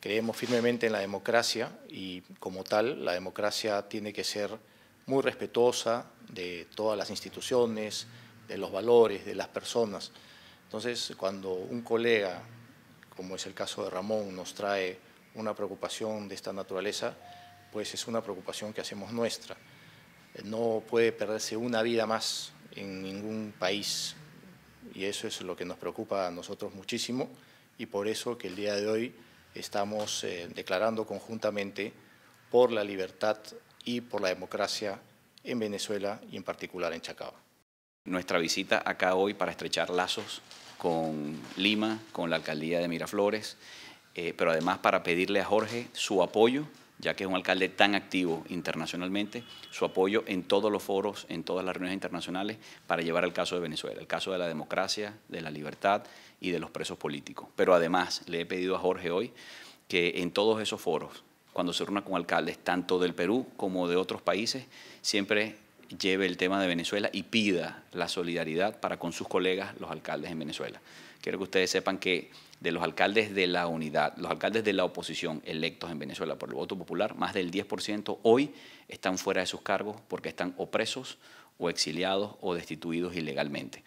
Creemos firmemente en la democracia y como tal la democracia tiene que ser muy respetuosa de todas las instituciones, de los valores, de las personas. Entonces, cuando un colega, como es el caso de Ramón, nos trae una preocupación de esta naturaleza, pues es una preocupación que hacemos nuestra. No puede perderse una vida más en ningún país y eso es lo que nos preocupa a nosotros muchísimo y por eso que el día de hoy estamos eh, declarando conjuntamente por la libertad y por la democracia en Venezuela y en particular en Chacaba. Nuestra visita acá hoy para estrechar lazos con Lima, con la alcaldía de Miraflores, eh, pero además para pedirle a Jorge su apoyo ya que es un alcalde tan activo internacionalmente, su apoyo en todos los foros, en todas las reuniones internacionales para llevar el caso de Venezuela, el caso de la democracia, de la libertad y de los presos políticos. Pero además le he pedido a Jorge hoy que en todos esos foros, cuando se reúna con alcaldes, tanto del Perú como de otros países, siempre lleve el tema de Venezuela y pida la solidaridad para con sus colegas, los alcaldes en Venezuela. Quiero que ustedes sepan que de los alcaldes de la unidad, los alcaldes de la oposición electos en Venezuela por el voto popular, más del 10% hoy están fuera de sus cargos porque están opresos o exiliados o destituidos ilegalmente.